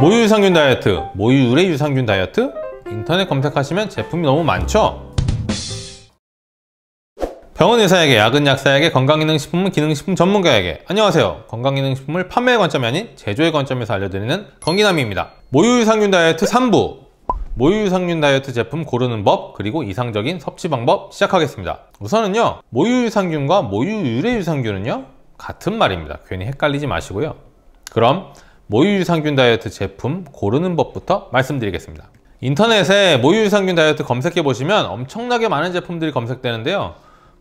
모유 유산균 다이어트, 모유 유래 유산균 다이어트 인터넷 검색하시면 제품이 너무 많죠? 병원 의사에게, 약은 약사에게, 건강기능식품은 기능식품 전문가에게 안녕하세요 건강기능식품을 판매의 관점이 아닌 제조의 관점에서 알려드리는 건기남입니다 모유 유산균 다이어트 3부 모유유산균 다이어트 제품 고르는 법 그리고 이상적인 섭취 방법 시작하겠습니다 우선은요 모유유산균과 모유유래유산균은요 같은 말입니다 괜히 헷갈리지 마시고요 그럼 모유유산균 다이어트 제품 고르는 법부터 말씀드리겠습니다. 인터넷에 모유유산균 다이어트 검색해 보시면 엄청나게 많은 제품들이 검색되는데요.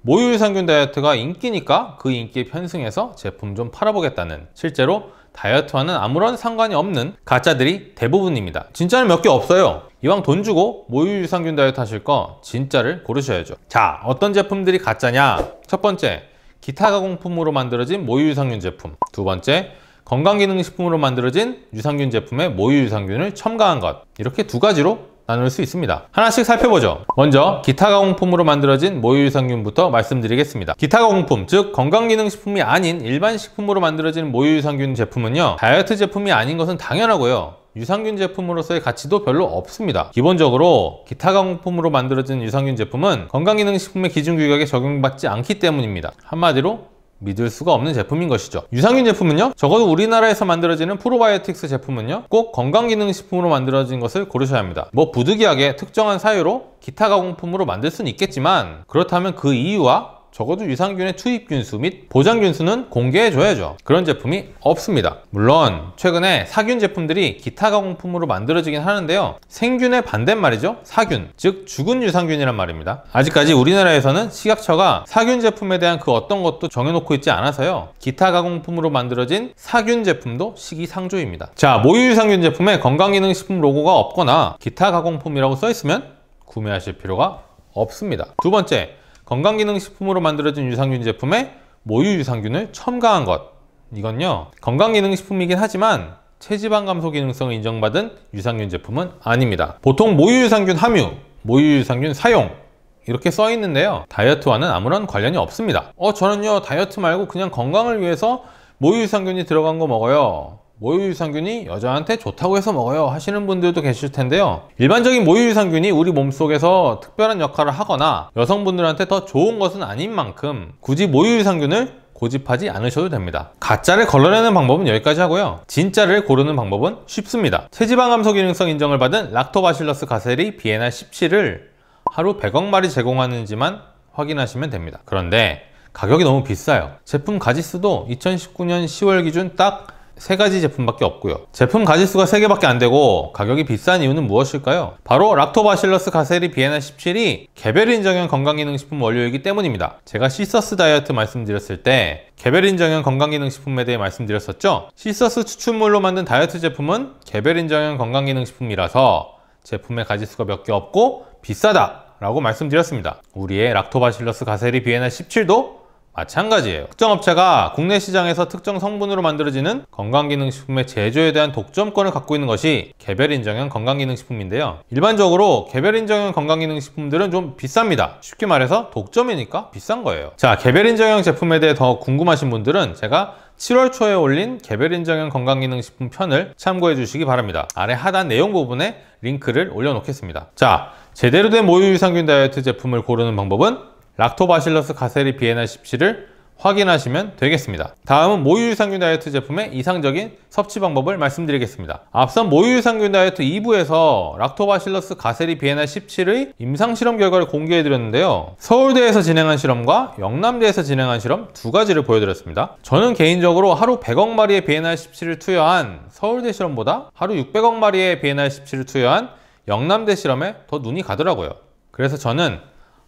모유유산균 다이어트가 인기니까 그 인기에 편승해서 제품 좀 팔아보겠다는 실제로 다이어트와는 아무런 상관이 없는 가짜들이 대부분입니다. 진짜는 몇 개 없어요. 이왕 돈 주고 모유유산균 다이어트 하실 거 진짜를 고르셔야죠. 자, 어떤 제품들이 가짜냐? 첫 번째, 기타 가공품으로 만들어진 모유유산균 제품. 두 번째, 건강기능식품으로 만들어진 유산균 제품의 모유유산균을 첨가한 것 이렇게 두 가지로 나눌 수 있습니다 하나씩 살펴보죠 먼저 기타 가공품으로 만들어진 모유유산균부터 말씀드리겠습니다 기타 가공품 즉 건강기능식품이 아닌 일반 식품으로 만들어진 모유유산균 제품은요 다이어트 제품이 아닌 것은 당연하고요 유산균 제품으로서의 가치도 별로 없습니다 기본적으로 기타 가공품으로 만들어진 유산균 제품은 건강기능식품의 기준 규격에 적용받지 않기 때문입니다 한마디로 믿을 수가 없는 제품인 것이죠 유산균 제품은요 적어도 우리나라에서 만들어지는 프로바이오틱스 제품은요 꼭 건강기능식품으로 만들어진 것을 고르셔야 합니다 뭐 부득이하게 특정한 사유로 기타 가공품으로 만들 수는 있겠지만 그렇다면 그 이유와 적어도 유산균의 투입균수 및 보장균수는 공개해줘야죠. 그런 제품이 없습니다. 물론 최근에 사균 제품들이 기타 가공품으로 만들어지긴 하는데요. 생균의 반대말이죠. 사균, 즉 죽은 유산균이란 말입니다. 아직까지 우리나라에서는 식약처가 사균 제품에 대한 그 어떤 것도 정해놓고 있지 않아서요. 기타 가공품으로 만들어진 사균 제품도 시기상조입니다. 자, 모유유산균 제품에 건강기능식품 로고가 없거나 기타 가공품이라고 써있으면 구매하실 필요가 없습니다. 두 번째, 건강기능식품으로 만들어진 유산균 제품에 모유유산균을 첨가한 것 이건요 건강기능식품이긴 하지만 체지방 감소 기능성을 인정받은 유산균 제품은 아닙니다 보통 모유유산균 함유, 모유유산균 사용 이렇게 써 있는데요 다이어트와는 아무런 관련이 없습니다 어 저는요 다이어트 말고 그냥 건강을 위해서 모유유산균이 들어간 거 먹어요 모유유산균이 여자한테 좋다고 해서 먹어요 하시는 분들도 계실 텐데요 일반적인 모유유산균이 우리 몸속에서 특별한 역할을 하거나 여성분들한테 더 좋은 것은 아닌 만큼 굳이 모유유산균을 고집하지 않으셔도 됩니다 가짜를 걸러내는 방법은 여기까지 하고요 진짜를 고르는 방법은 쉽습니다 체지방 감소 기능성 인정을 받은 락토바실러스 가세리 비엔나 17을 하루 100억 마리 제공하는지만 확인하시면 됩니다 그런데 가격이 너무 비싸요 제품 가지수도 2019년 10월 기준 딱세 가지 제품밖에 없고요. 제품 가지수가 세개밖에안 되고 가격이 비싼 이유는 무엇일까요? 바로 락토바실러스 가세리 비엔나 17이 개별 인정형 건강기능식품 원료이기 때문입니다. 제가 시서스 다이어트 말씀드렸을 때 개별 인정형 건강기능식품에 대해 말씀드렸었죠? 시서스 추출물로 만든 다이어트 제품은 개별 인정형 건강기능식품이라서 제품의 가지수가 몇 개 없고 비싸다 라고 말씀드렸습니다. 우리의 락토바실러스 가세리 비엔나 17도 마찬가지예요. 특정 업체가 국내 시장에서 특정 성분으로 만들어지는 건강기능식품의 제조에 대한 독점권을 갖고 있는 것이 개별인정형 건강기능식품인데요. 일반적으로 개별인정형 건강기능식품들은 좀 비쌉니다. 쉽게 말해서 독점이니까 비싼 거예요. 자, 개별인정형 제품에 대해 더 궁금하신 분들은 제가 7월 초에 올린 개별인정형 건강기능식품 편을 참고해 주시기 바랍니다. 아래 하단 내용 부분에 링크를 올려놓겠습니다. 자, 제대로 된 모유유산균 다이어트 제품을 고르는 방법은 락토바실러스 가세리 비엔나 17을 확인하시면 되겠습니다 다음은 모유유산균 다이어트 제품의 이상적인 섭취 방법을 말씀드리겠습니다 앞선 모유유산균 다이어트 2부에서 락토바실러스 가세리 비엔나 17의 임상실험 결과를 공개해드렸는데요 서울대에서 진행한 실험과 영남대에서 진행한 실험 두 가지를 보여드렸습니다 저는 개인적으로 하루 100억 마리의 비엔나 17을 투여한 서울대 실험보다 하루 600억 마리의 비엔나 17을 투여한 영남대 실험에 더 눈이 가더라고요 그래서 저는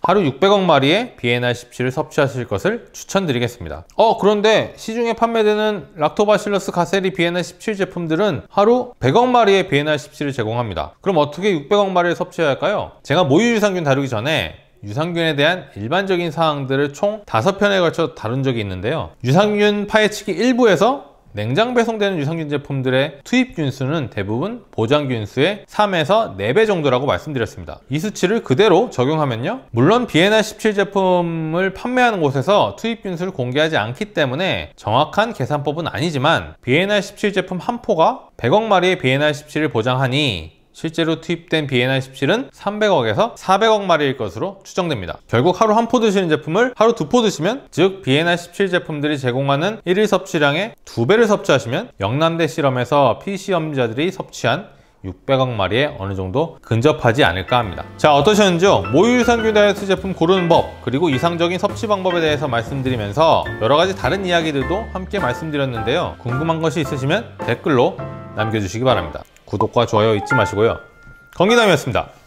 하루 600억 마리의 BNR17을 섭취하실 것을 추천드리겠습니다. 어 그런데 시중에 판매되는 락토바실러스 가세리 BNR17 제품들은 하루 100억 마리의 BNR17을 제공합니다. 그럼 어떻게 600억 마리를 섭취해야 할까요? 제가 모유유산균 다루기 전에 유산균에 대한 일반적인 사항들을 총 5편에 걸쳐 다룬 적이 있는데요. 유산균 파헤치기 1부에서 냉장 배송되는 유산균 제품들의 투입 균수는 대부분 보장 균수의 3에서 4배 정도라고 말씀드렸습니다. 이 수치를 그대로 적용하면요. 물론 b n r 17 제품을 판매하는 곳에서 투입 균수를 공개하지 않기 때문에 정확한 계산법은 아니지만 b n r 17 제품 한 포가 100억 마리의 b n r 17을 보장하니 실제로 투입된 BNI 17은 300억에서 400억 마리일 것으로 추정됩니다. 결국 하루 한 포 드시는 제품을 하루 두 포 드시면 즉 BNI 17 제품들이 제공하는 1일 섭취량의 두배를 섭취하시면 영남대 실험에서 피시험자들이 섭취한 600억 마리에 어느 정도 근접하지 않을까 합니다. 자 어떠셨는지요? 모유유산균 다이어트 제품 고르는 법 그리고 이상적인 섭취 방법에 대해서 말씀드리면서 여러 가지 다른 이야기들도 함께 말씀드렸는데요. 궁금한 것이 있으시면 댓글로 남겨주시기 바랍니다. 구독과 좋아요 잊지 마시고요. 건기남이었습니다.